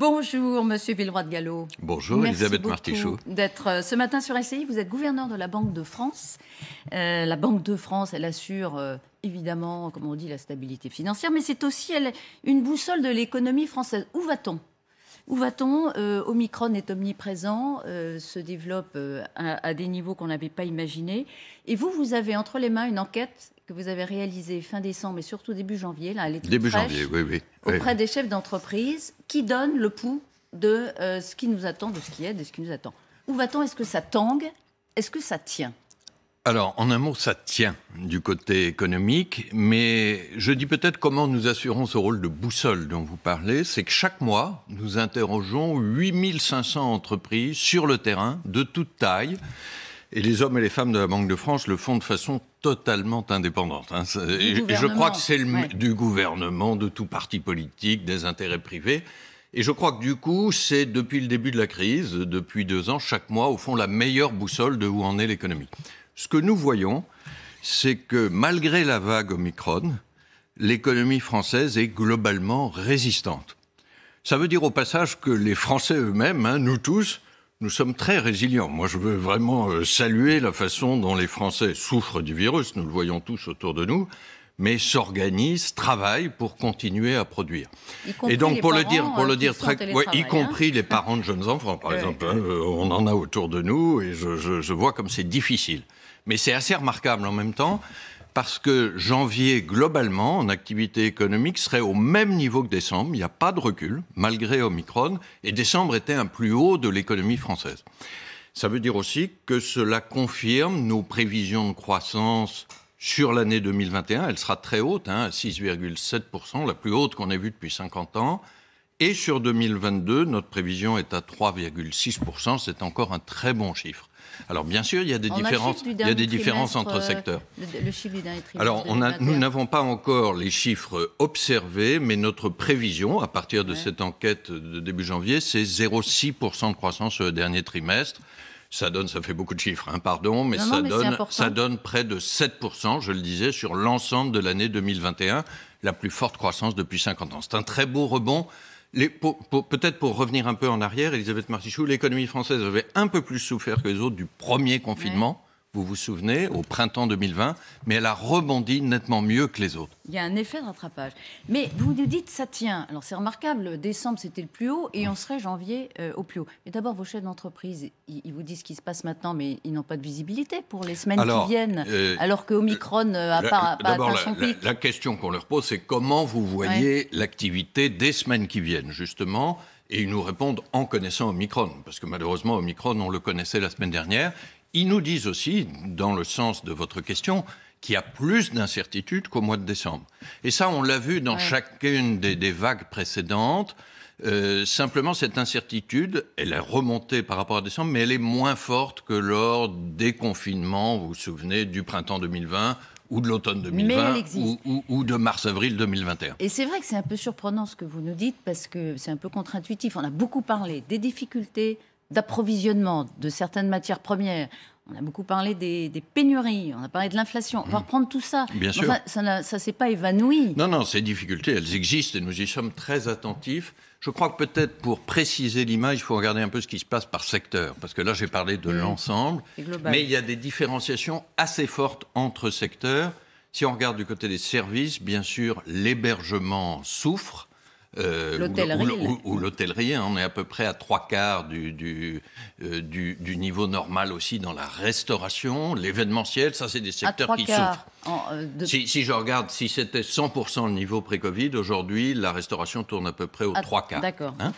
Bonjour, monsieur Villeroy de Gallo. Bonjour, Merci Elisabeth D'être euh, ce matin sur SCI, vous êtes gouverneur de la Banque de France. Euh, la Banque de France, elle assure euh, évidemment, comme on dit, la stabilité financière, mais c'est aussi elle, une boussole de l'économie française. Où va-t-on où va-t-on euh, Omicron est omniprésent, euh, se développe euh, à, des niveaux qu'on n'avait pas imaginés. Et vous, vous avez entre les mains une enquête que vous avez réalisée fin décembre mais surtout début janvier, là, elle début janvier, oui, oui, auprès des chefs d'entreprise qui donne le pouls de ce qui nous attend, de ce qui est, de ce qui nous attend. Où va-t-on Est-ce que ça tangue Est-ce que ça tient alors, en un mot, ça tient du côté économique, mais je dis peut-être comment nous assurons ce rôle de boussole dont vous parlez. C'est que chaque mois, nous interrogeons 8500 entreprises sur le terrain, de toute taille. Et les hommes et les femmes de la Banque de France le font de façon totalement indépendante. Hein. Et je crois que c'est du gouvernement, de tout parti politique, des intérêts privés. Et je crois que du coup, c'est depuis le début de la crise, depuis deux ans, chaque mois, au fond, la meilleure boussole de où en est l'économie ce que nous voyons, c'est que malgré la vague Omicron, l'économie française est globalement résistante. Ça veut dire au passage que les Français eux-mêmes, hein, nous tous, nous sommes très résilients. Moi, je veux vraiment euh, saluer la façon dont les Français souffrent du virus, nous le voyons tous autour de nous, mais s'organisent, travaillent pour continuer à produire. Et donc, pour le dire, pour le euh, dire très, y hein. compris les parents de jeunes enfants, par exemple, hein, euh, on en a autour de nous, et je vois comme c'est difficile. Mais c'est assez remarquable en même temps parce que janvier, globalement, en activité économique, serait au même niveau que décembre. Il n'y a pas de recul, malgré Omicron. Et décembre était un plus haut de l'économie française. Ça veut dire aussi que cela confirme nos prévisions de croissance sur l'année 2021. Elle sera très haute, hein, à 6,7%, la plus haute qu'on ait vue depuis 50 ans. Et sur 2022, notre prévision est à 3,6%. C'est encore un très bon chiffre. Alors bien sûr, il y a des différences, entre secteurs. Alors nous n'avons pas encore les chiffres observés, mais notre prévision à partir de cette enquête de début janvier, c'est 0,6% de croissance le euh, dernier trimestre. Ça donne, ça fait beaucoup de chiffres, Un hein, pardon, mais, ça, donne, ça donne près de 7%, je le disais, sur l'ensemble de l'année 2021, la plus forte croissance depuis 50 ans. C'est un très beau rebond Peut-être pour revenir un peu en arrière, Elisabeth Martichoux, l'économie française avait un peu plus souffert que les autres du premier confinement vous vous souvenez, au printemps 2020, mais elle a rebondi nettement mieux que les autres. Il y a un effet de rattrapage. Mais vous nous dites, ça tient. Alors c'est remarquable, décembre c'était le plus haut et on serait janvier euh, au plus haut. Mais d'abord, vos chefs d'entreprise, ils, vous disent ce qui se passe maintenant, mais ils n'ont pas de visibilité pour les semaines qui viennent, euh, alors que Omicron n'a euh, pas, pas son pic. La, question qu'on leur pose, c'est comment vous voyez l'activité des semaines qui viennent, justement et ils nous répondent en connaissant Omicron, parce que malheureusement, Omicron, on le connaissait la semaine dernière. Ils nous disent aussi, dans le sens de votre question, qu'il y a plus d'incertitudes qu'au mois de décembre. Et ça, on l'a vu dans chacune des, vagues précédentes. Euh, simplement, cette incertitude, elle est remontée par rapport à décembre, mais elle est moins forte que lors des confinements, vous vous souvenez, du printemps 2020 ou de l'automne 2020 ou, de mars-avril 2021. Et c'est vrai que c'est un peu surprenant ce que vous nous dites parce que c'est un peu contre-intuitif. On a beaucoup parlé des difficultés d'approvisionnement de certaines matières premières. On a beaucoup parlé des, pénuries, on a parlé de l'inflation. On va mm. reprendre tout ça. Bien ça ne s'est pas évanoui. Non, non, ces difficultés, elles existent et nous y sommes très attentifs. Je crois que peut-être pour préciser l'image, il faut regarder un peu ce qui se passe par secteur. Parce que là, j'ai parlé de mm. l'ensemble. Mais il y a des différenciations assez fortes entre secteurs. Si on regarde du côté des services, bien sûr, l'hébergement souffre euh, ou l'hôtellerie. Hein. on est à peu près à trois quarts euh, du, niveau normal aussi dans la restauration, l'événementiel. Ça, c'est des secteurs qui souffrent. Euh, si, je regarde, si c'était 100% le niveau pré-Covid, aujourd'hui, la restauration tourne à peu près aux ah, trois quarts. D'accord. Hein.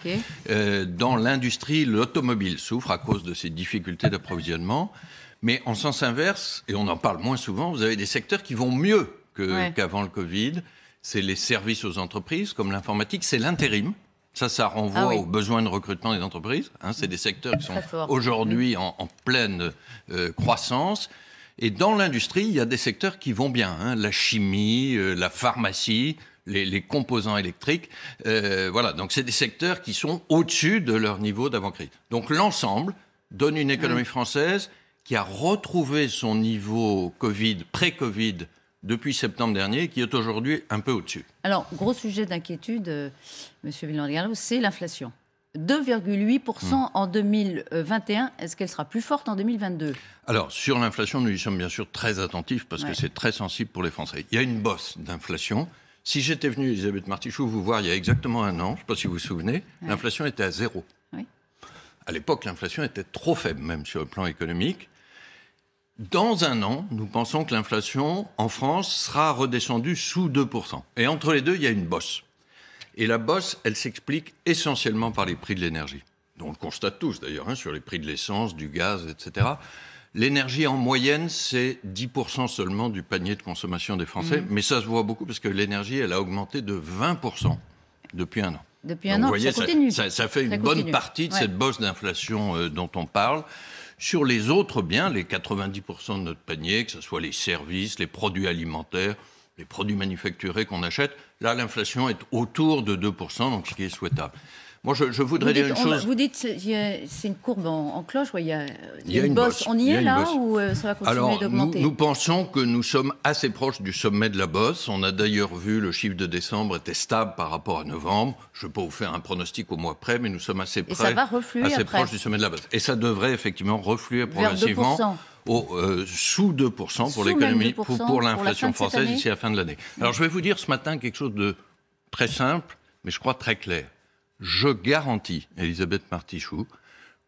Euh, dans l'industrie, l'automobile souffre à cause de ses difficultés d'approvisionnement. Mais en sens inverse, et on en parle moins souvent, vous avez des secteurs qui vont mieux qu'avant le Covid c'est les services aux entreprises, comme l'informatique, c'est l'intérim. Ça, ça renvoie ah aux besoins de recrutement des entreprises. Hein. c'est mmh. des secteurs qui sont aujourd'hui mmh. en, pleine euh, croissance. Et dans l'industrie, il y a des secteurs qui vont bien. Hein. la chimie, euh, la pharmacie, les, composants électriques. Euh, voilà, donc c'est des secteurs qui sont au-dessus de leur niveau d'avant-crise. Donc l'ensemble donne une économie mmh. française qui a retrouvé son niveau Covid, pré-Covid, depuis septembre dernier, qui est aujourd'hui un peu au-dessus. Alors, gros sujet d'inquiétude, M. Euh, Monsieur Villandriano, c'est l'inflation. 2,8% hmm. en 2021. Est-ce qu'elle sera plus forte en 2022 Alors, sur l'inflation, nous y sommes bien sûr très attentifs parce que c'est très sensible pour les Français. Il y a une bosse d'inflation. Si j'étais venu, Elisabeth Martichoux, vous voir il y a exactement un an, je ne sais pas si vous vous souvenez, l'inflation était à zéro. À l'époque, l'inflation était trop faible, même sur le plan économique. Dans un an, nous pensons que l'inflation en France sera redescendue sous 2%. Et entre les deux, il y a une bosse. Et la bosse, elle s'explique essentiellement par les prix de l'énergie. On le constate tous d'ailleurs, hein, sur les prix de l'essence, du gaz, etc. L'énergie en moyenne, c'est 10% seulement du panier de consommation des Français. Mmh. Mais ça se voit beaucoup parce que l'énergie, elle a augmenté de 20% depuis un an. Depuis un an, ça Ça, fait une bonne partie de cette bosse d'inflation euh, dont on parle sur les autres biens, les 90% de notre panier, que ce soit les services, les produits alimentaires, les produits manufacturés qu'on achète, là, l'inflation est autour de 2%, donc ce qui est souhaitable. Moi, je, voudrais dire une chose. vous dites, c'est une courbe en, cloche, il y, a, il y a une, bosse. On y, est là ou euh, ça va continuer d'augmenter nous, nous, pensons que nous sommes assez proches du sommet de la bosse. On a d'ailleurs vu le chiffre de décembre était stable par rapport à novembre. Je ne vais pas vous faire un pronostic au mois près, mais nous sommes assez, près, Et ça va refluer assez proches du sommet de la bosse. Et ça devrait effectivement refluer progressivement. Au, euh, sous 2% pour l'économie, pour, pour l'inflation française d'ici la fin de l'année. Alors je vais vous dire ce matin quelque chose de très simple, mais je crois très clair je garantis, Elisabeth Martichoux,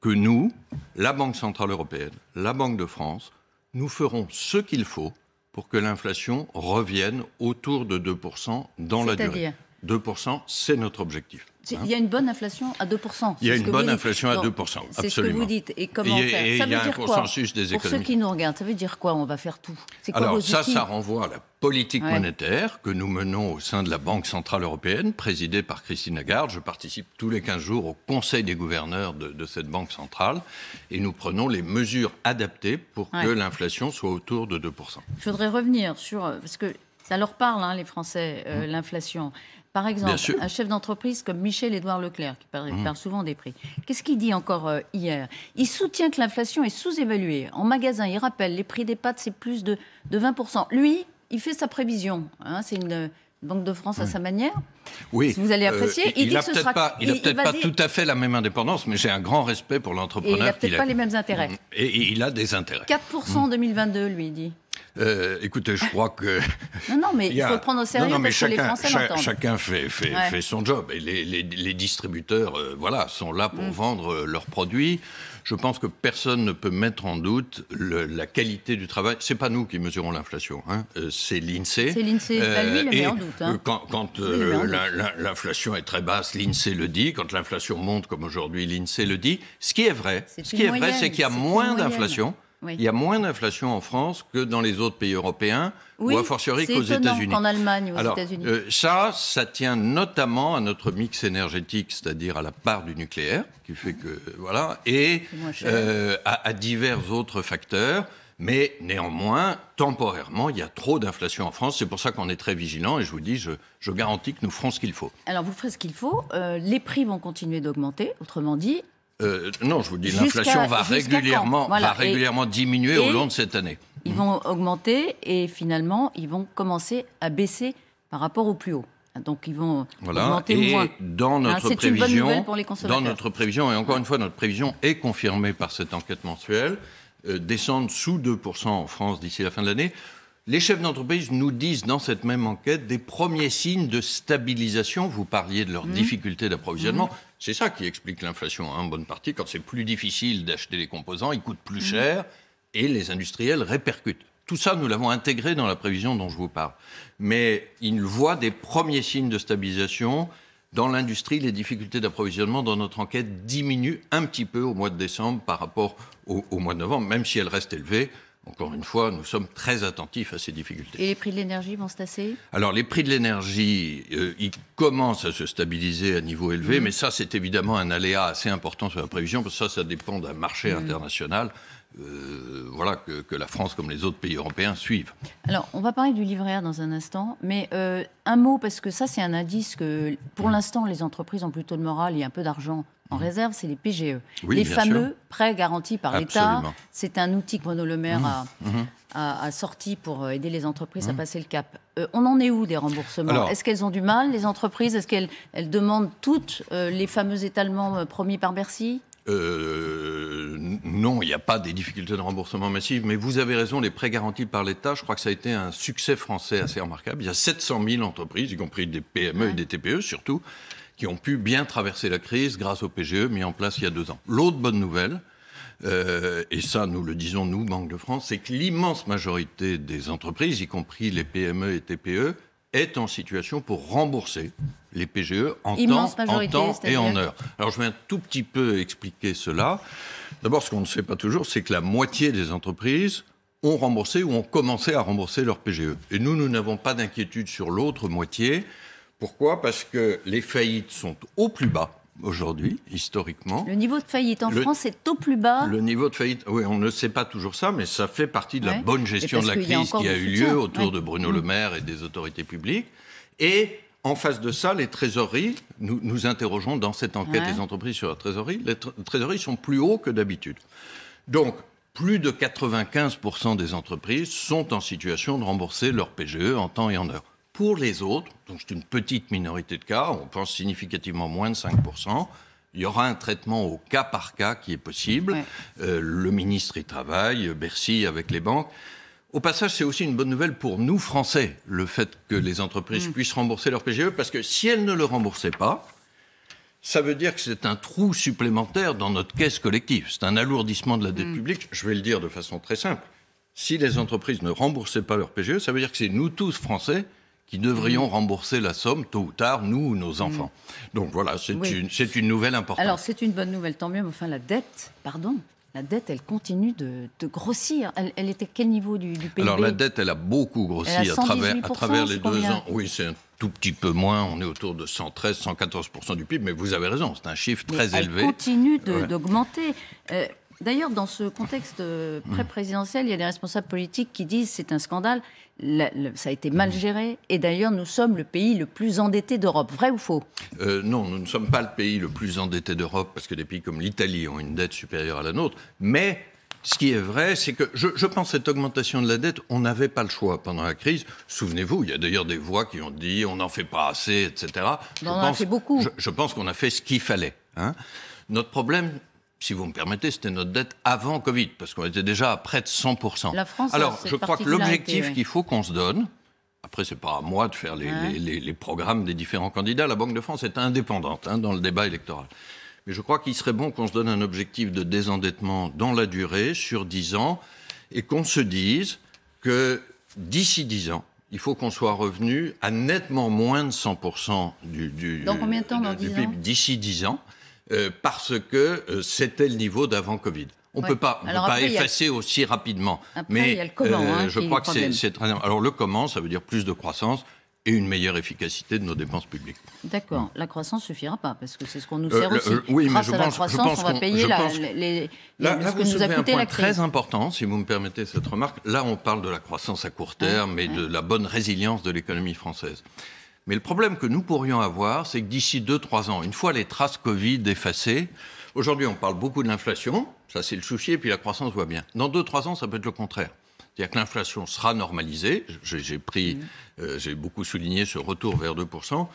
que nous, la Banque Centrale Européenne, la Banque de France, nous ferons ce qu'il faut pour que l'inflation revienne autour de 2% dans la durée. 2%, c'est notre objectif. Hein. il y a une bonne inflation à 2%. Il y a une bonne inflation à 2%, absolument. C'est ce que vous dites. Et comment faire Ça veut dire quoi Pour ceux qui nous regardent, ça veut dire quoi On va faire tout Alors ça, ça renvoie à la politique monétaire que nous menons au sein de la Banque Centrale Européenne, présidée par Christine Lagarde. Je participe tous les 15 jours au Conseil des gouverneurs de, cette Banque Centrale et nous prenons les mesures adaptées pour que l'inflation soit autour de 2%. Je voudrais revenir sur... Euh, parce que ça leur parle, hein, les Français, euh, mmh. l'inflation. Par exemple, un chef d'entreprise comme Michel-Édouard Leclerc, qui parle, mmh. souvent des prix, qu'est-ce qu'il dit encore euh, hier Il soutient que l'inflation est sous-évaluée. En magasin, il rappelle, les prix des pâtes, c'est plus de, 20%. Lui, il fait sa prévision. Hein, c'est une, euh, Banque de France à sa manière. Oui. vous allez euh, apprécier. il n'a peut-être pas, tout à fait la même indépendance, mais j'ai un grand respect pour l'entrepreneur. Il n'a peut-être pas les mêmes intérêts. Et, il a des intérêts. 4% mmh. en 2022, lui, dit. Euh, écoutez, je crois que. non, non, mais il faut prendre au sérieux. parce que les Français l'entendent. – chacun fait, fait, son job. Et les, distributeurs euh, voilà, sont là pour mm. vendre euh, leurs produits. Je pense que personne ne peut mettre en doute la qualité du travail. C'est pas nous qui mesurons l'inflation, hein. c'est l'INSEE. C'est l'INSEE, euh, bah, lui, il en doute. Hein. Quand, l'inflation est très basse, l'INSEE le dit. Quand l'inflation monte, comme aujourd'hui, l'INSEE le dit. Ce qui est vrai, ce qui est vrai, c'est qu'il y a moins d'inflation il y a moins d'inflation en France que dans les autres pays européens, ou a fortiori qu'aux États-Unis. En Allemagne ou aux États-Unis. Euh, ça, ça tient notamment à notre mix énergétique, c'est-à-dire à la part du nucléaire, qui fait que voilà, et euh, à, divers autres facteurs. Mais néanmoins, temporairement, il y a trop d'inflation en France. C'est pour ça qu'on est très vigilant et je vous dis, je, garantis que nous ferons ce qu'il faut. Alors vous ferez ce qu'il faut. Euh, les prix vont continuer d'augmenter, autrement dit, euh, non, je vous dis, l'inflation va régulièrement, régulièrement diminuer au long de cette année. Ils vont augmenter et finalement, ils vont commencer à baisser par rapport au plus haut. Donc ils vont augmenter et Dans hein, notre prévision, les dans notre prévision, et encore une fois, notre prévision est confirmée par cette enquête mensuelle, euh, descendre sous 2% en France d'ici la fin de l'année. Les chefs d'entreprise nous disent dans cette même enquête des premiers signes de stabilisation. Vous parliez de leurs mmh. difficultés d'approvisionnement. Mmh. C'est ça qui explique l'inflation hein, en bonne partie. Quand c'est plus difficile d'acheter les composants, ils coûtent plus mmh. cher et les industriels répercutent. Tout ça, nous l'avons intégré dans la prévision dont je vous parle. Mais ils voient des premiers signes de stabilisation. Dans l'industrie, les difficultés d'approvisionnement dans notre enquête diminuent un petit peu au mois de décembre par rapport au mois de novembre, même si elles restent élevées. Encore une fois, nous sommes très attentifs à ces difficultés. Et les prix de l'énergie vont se tasser Alors, les prix de l'énergie, euh, ils commencent à se stabiliser à niveau élevé, mhm. mais ça, c'est évidemment un aléa assez important sur la prévision, parce que ça, ça dépend d'un marché mhm. international euh, voilà, que, la France, comme les autres pays européens, suivent. Alors, on va parler du livret dans un instant, mais euh, un mot, parce que ça, c'est un indice que, pour l'instant, les entreprises ont plutôt le moral et un peu d'argent en mmh. réserve, c'est les PGE. les fameux prêts garantis par l'État. C'est un outil que Bruno Le Maire mmh. Mmh. A, sorti pour euh, aider les entreprises à passer le cap. on en est où des remboursements Est-ce qu'elles ont du mal, les entreprises Est-ce qu'elles demandent toutes les fameux étalements promis par Bercy euh, non, il n'y a pas des difficultés de remboursement massives, mais vous avez raison, les prêts garantis par l'État, je crois que ça a été un succès français assez remarquable. Il y a 700 000 entreprises, y compris des PME et des TPE surtout, qui ont pu bien traverser la crise grâce au PGE mis en place il y a deux ans. L'autre bonne nouvelle, euh, et ça nous le disons nous, Banque de France, c'est que l'immense majorité des entreprises, y compris les PME et TPE, est en situation pour rembourser les PGE en temps, en temps et en heure. Alors je vais un tout petit peu expliquer cela. D'abord, ce qu'on ne sait pas toujours, c'est que la moitié des entreprises ont remboursé ou ont commencé à rembourser leurs PGE. Et nous, nous n'avons pas d'inquiétude sur l'autre moitié. Pourquoi Parce que les faillites sont au plus bas aujourd'hui, historiquement. Le niveau de faillite en France est au plus bas. Le niveau de faillite, oui, on ne sait pas toujours ça, mais ça fait partie de la bonne gestion de la crise qui a eu lieu autour de Bruno mm. Le Maire et des autorités publiques. Et en face de ça, les trésoreries, nous, nous interrogeons dans cette enquête des entreprises sur la trésorerie, les trésoreries sont plus hauts que d'habitude. Donc, plus de 95% des entreprises sont en situation de rembourser leur PGE en temps et en heure. Pour les autres, donc c'est une petite minorité de cas, on pense significativement moins de 5%, il y aura un traitement au cas par cas qui est possible. Euh, le ministre y travaille, Bercy avec les banques. Au passage, c'est aussi une bonne nouvelle pour nous, Français, le fait que les entreprises mm. puissent rembourser leur PGE, parce que si elles ne le remboursaient pas, ça veut dire que c'est un trou supplémentaire dans notre caisse collective. C'est un alourdissement de la dette mm. publique. Je vais le dire de façon très simple. Si les entreprises ne remboursaient pas leur PGE, ça veut dire que c'est nous tous, Français, qui devrions mm. rembourser la somme tôt ou tard, nous ou nos mm. enfants. Donc voilà, c'est une, une, nouvelle importante. Alors c'est une bonne nouvelle, tant mieux, mais enfin la dette, pardon. La dette, elle continue de, grossir. Elle, elle, était quel niveau du, PIB Alors la dette, elle a beaucoup grossi à, travers, à travers les deux ans. Oui, c'est un tout petit peu moins, on est autour de 113, 114 du PIB, mais vous avez raison, c'est un chiffre très élevé. Elle continue d'augmenter. Euh, D'ailleurs, dans ce contexte euh, pré-présidentiel, il y a des responsables politiques qui disent c'est un scandale, ça a été mal mmh. géré, et d'ailleurs nous sommes le pays le plus endetté d'Europe. Vrai ou faux euh, Non, nous ne sommes pas le pays le plus endetté d'Europe, parce que des pays comme l'Italie ont une dette supérieure à la nôtre, mais ce qui est vrai, c'est que je, pense cette augmentation de la dette, on n'avait pas le choix pendant la crise. Souvenez-vous, il y a d'ailleurs des voix qui ont dit on n'en fait pas assez, etc. on en a fait beaucoup. Je, pense qu'on a fait ce qu'il fallait. Hein. Notre problème, si vous me permettez, c'était notre dette avant Covid, parce qu'on était déjà à près de 100%. La France, Alors, je crois que l'objectif qu'il faut qu'on se donne, après, ce n'est pas à moi de faire les, programmes des différents candidats, la Banque de France est indépendante hein, dans le débat électoral. Mais je crois qu'il serait bon qu'on se donne un objectif de désendettement dans la durée, sur 10 ans, et qu'on se dise que d'ici 10 ans, il faut qu'on soit revenu à nettement moins de 100% du, du, dans combien de temps, du PIB d'ici 10 ans. Euh, parce que euh, c'était le niveau d'avant Covid. On ne peut pas, effacer aussi rapidement. Après, Mais il y a le comment, euh, hein, je crois que c'est très... Alors le comment, ça veut dire plus de croissance et une meilleure efficacité de nos dépenses publiques. D'accord. La croissance ne suffira pas, parce que c'est ce qu'on nous sert aussi. oui, mais je à pense, la croissance, on va payer ce que nous a coûté la très important, si vous me permettez cette remarque. Là, on parle de la croissance à court terme mais et de la bonne résilience de l'économie française. Mais le problème que nous pourrions avoir, c'est que d'ici 2-3 ans, une fois les traces Covid effacées, aujourd'hui on parle beaucoup de l'inflation, ça c'est le souci, et puis la croissance voit bien. Dans 2-3 ans, ça peut être le contraire. C'est-à-dire que l'inflation sera normalisée, j'ai mm. euh, j'ai beaucoup souligné ce retour vers 2%,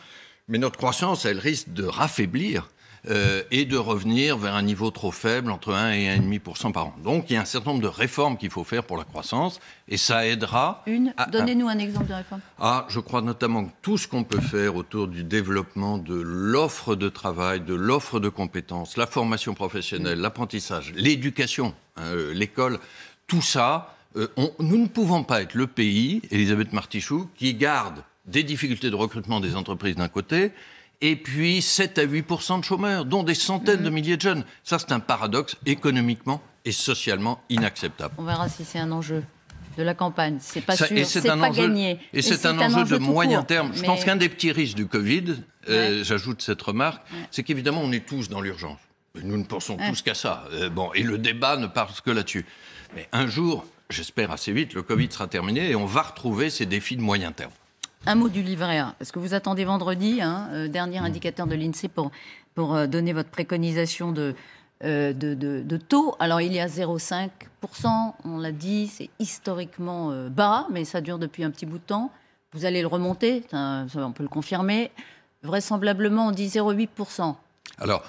mais notre croissance, elle risque de raffaiblir euh, et de revenir vers un niveau trop faible, entre 1 et 1,5% par an. Donc il y a un certain nombre de réformes qu'il faut faire pour la croissance, et ça aidera. Une Donnez-nous un exemple de réforme. Ah, je crois notamment que tout ce qu'on peut faire autour du développement de l'offre de travail, de l'offre de compétences, la formation professionnelle, mm. l'apprentissage, l'éducation, hein, euh, l'école, tout ça. Euh, nous ne pouvons pas être le pays, Elisabeth Martichoux, qui garde des difficultés de recrutement des entreprises d'un côté et puis 7 à 8 de chômeurs, dont des centaines de mhm. milliers de jeunes. Ça, c'est un paradoxe économiquement et socialement inacceptable. On verra si c'est un enjeu de la campagne. C'est pas sûr, c'est pas gagné. Et, c'est un, enjeu de moyen terme. Je pense qu'un des petits risques du Covid, euh, j'ajoute cette remarque, c'est qu'évidemment, on est tous dans l'urgence. Nous ne pensons tous qu'à ça. Euh, bon, et le débat ne parle que là-dessus. Mais un jour, j'espère assez vite, le Covid sera terminé et on va retrouver ces défis de moyen terme. Un mot du livret A, ce que vous attendez vendredi, hein, euh, dernier mmh. indicateur de l'INSEE pour, pour euh, donner votre préconisation euh, de, de, taux. Alors il y a 0,5%, on l'a dit, c'est historiquement bas, mais ça dure depuis un petit bout de temps. Vous allez le remonter, on peut le confirmer. Vraisemblablement, on dit 0,8%. Alors,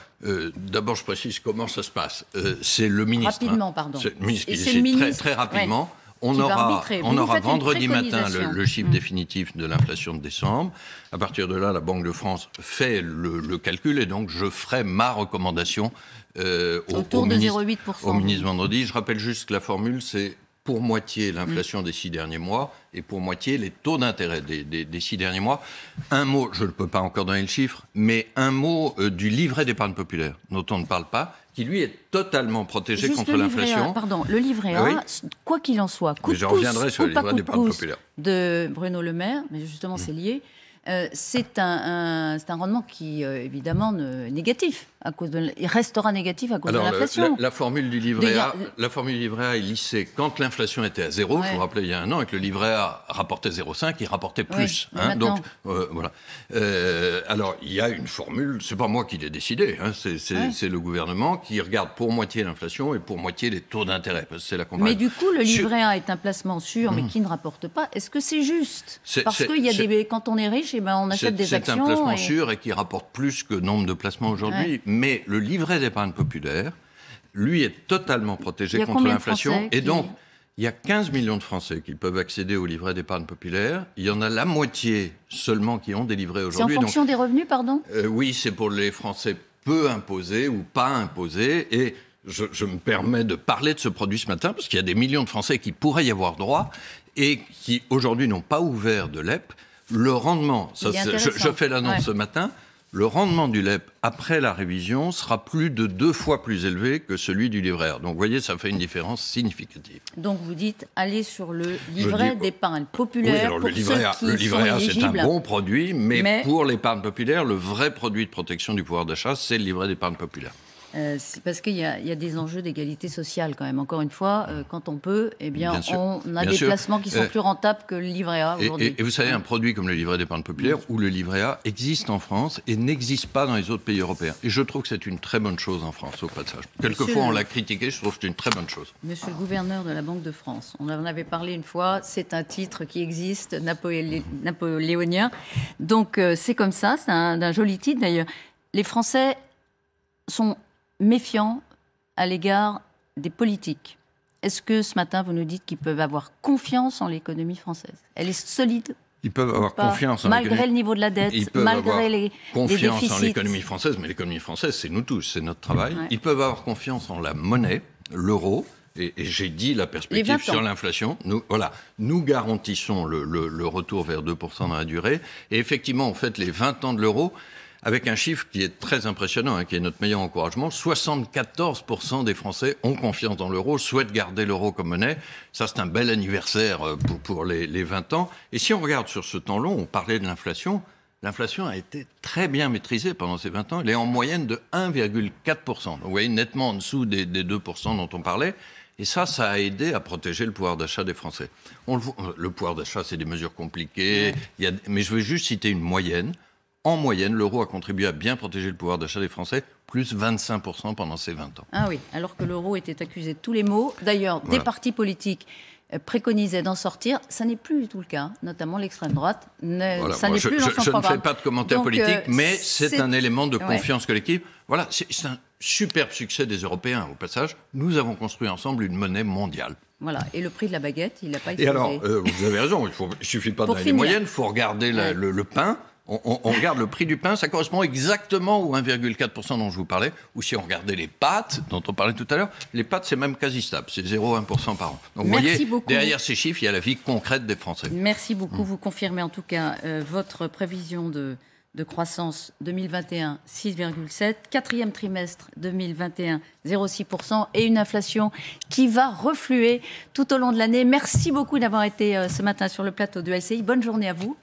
d'abord, je précise comment ça se passe. c'est le ministre. Hein. Rapidement, pardon. Le le ministre, très, rapidement on aura, on aura vendredi matin le, chiffre mmh. définitif de l'inflation de décembre. À partir de là, la Banque de France fait le, calcul et donc je ferai ma recommandation euh, au, de ministre, au vendredi. Je rappelle juste que la formule, c'est pour moitié mmh. l'inflation des six derniers mois et pour moitié les taux d'intérêt des, six derniers mois. Un mot, je ne peux pas encore donner le chiffre, mais un mot euh, du livret d'épargne populaire dont on ne parle pas qui lui est totalement protégé contre l'inflation. Pardon, le livret A, quoi qu'il en soit, je reviendrai sur le livret de Bruno Le Maire, mais justement mm. c'est lié. Euh, c'est un, rendement qui, euh, est évidemment, négatif cause de, il restera négatif à cause de l'inflation. La, formule du livret a, la formule du livret A est lissée quand l'inflation était à zéro. Je vous rappelais il y a un an, et que le livret A rapportait 0,5, il rapportait plus. Hein, donc euh, voilà. Euh, alors il y a une formule. C'est pas moi qui l'ai décidée. Hein, c'est le gouvernement qui regarde pour moitié l'inflation et pour moitié les taux d'intérêt. C'est la Mais du coup, le livret A est un placement sûr, mais hmm. qui ne rapporte pas. Est-ce que c'est juste Parce que y a des quand on est riche, eh ben on achète des actions. C'est un placement sûr et qui rapporte plus que nombre de placements aujourd'hui mais le livret d'épargne populaire, lui, est totalement protégé contre l'inflation. Et donc, il y a 15 millions de Français qui peuvent accéder au livret d'épargne populaire. Il y en a la moitié seulement qui ont des aujourd'hui. C'est en fonction des revenus, pardon euh, Oui, c'est pour les Français peu imposés ou pas imposés. Et je, me permets de parler de ce produit ce matin, parce qu'il y a des millions de Français qui pourraient y avoir droit et qui aujourd'hui n'ont pas ouvert de l'EP. Le rendement, je, fais l'annonce ce matin, le rendement du LEP après la révision sera plus de deux fois plus élevé que celui du livret Donc vous voyez, ça fait une différence significative. Donc vous dites, allez sur le livret d'épargne populaire. le livret le c'est un bon produit, mais... pour l'épargne populaire, le vrai produit de protection du pouvoir d'achat, c'est le livret d'épargne populaire. Euh, c'est parce qu'il y, y, a des enjeux d'égalité sociale quand même. Encore une fois, euh, quand on peut, eh bien, on a des placements qui sont euh, plus rentables que le livret A aujourd'hui. Et, vous savez, un produit comme le livret d'épargne populaire ou le livret A existe en France et n'existe pas dans les autres pays européens. Et je trouve que c'est une très bonne chose en France, au passage. Quelquefois, on l'a critiqué, je trouve que c'est une très bonne chose. Monsieur le gouverneur de la Banque de France, on en avait parlé une fois, c'est un titre qui existe, napoléonien. Donc, c'est comme ça, c'est un, un joli titre d'ailleurs. Les Français sont méfiants à l'égard des politiques. Est-ce que ce matin, vous nous dites qu'ils peuvent avoir confiance en l'économie française Elle est solide ils peuvent avoir confiance en Malgré le niveau de la dette, malgré avoir les, confiance en l'économie française, mais l'économie française, c'est nous tous, c'est notre travail. Ils peuvent avoir confiance en la monnaie, l'euro. Et, j'ai dit la perspective sur l'inflation. Nous, voilà, nous garantissons le, le retour vers 2% dans la durée. Et effectivement, en fait, les 20 ans de l'euro, avec un chiffre qui est très impressionnant, hein, qui est notre meilleur encouragement. 74% des Français ont confiance dans l'euro, souhaitent garder l'euro comme monnaie. Ça, c'est un bel anniversaire euh, pour, les, 20 ans. Et si on regarde sur ce temps long, on parlait de l'inflation. L'inflation a été très bien maîtrisée pendant ces 20 ans. Elle est en moyenne de 1,4%. vous voyez, nettement en dessous des, 2% dont on parlait. Et ça, ça a aidé à protéger le pouvoir d'achat des Français. Euh, le, pouvoir d'achat, c'est des mesures compliquées. mais je veux juste citer une moyenne en moyenne, l'euro a contribué à bien protéger le pouvoir d'achat des Français, plus 25% pendant ces 20 ans. Ah oui, alors que l'euro était accusé de tous les maux. D'ailleurs, des partis politiques euh, préconisaient d'en sortir. Ça n'est plus du tout le cas, notamment l'extrême droite. n'est je, ne fais pas de commentaires euh, politiques, mais c'est un élément de confiance que collective. Voilà, c'est un superbe succès des Européens, au passage. Nous avons construit ensemble une monnaie mondiale. Voilà, et le prix de la baguette, il n'a pas été... Et alors, euh, vous avez raison, il ne suffit pas de des moyennes, il faut regarder le pain on, regarde le prix du pain, ça correspond exactement au 1,4% dont je vous parlais. Ou si on regardait les pâtes, dont on parlait tout à l'heure, les pâtes, c'est même quasi stable, c'est 0,1% par an. Donc vous voyez, derrière ces chiffres, il y a la vie concrète des Français. Merci beaucoup. Mm. Vous confirmez en tout cas euh, votre prévision de, croissance 2021 6,7, quatrième trimestre 2021 0,6% et une inflation qui va refluer tout au long de l'année. Merci beaucoup d'avoir été euh, ce matin sur le plateau de LCI. Bonne journée à vous.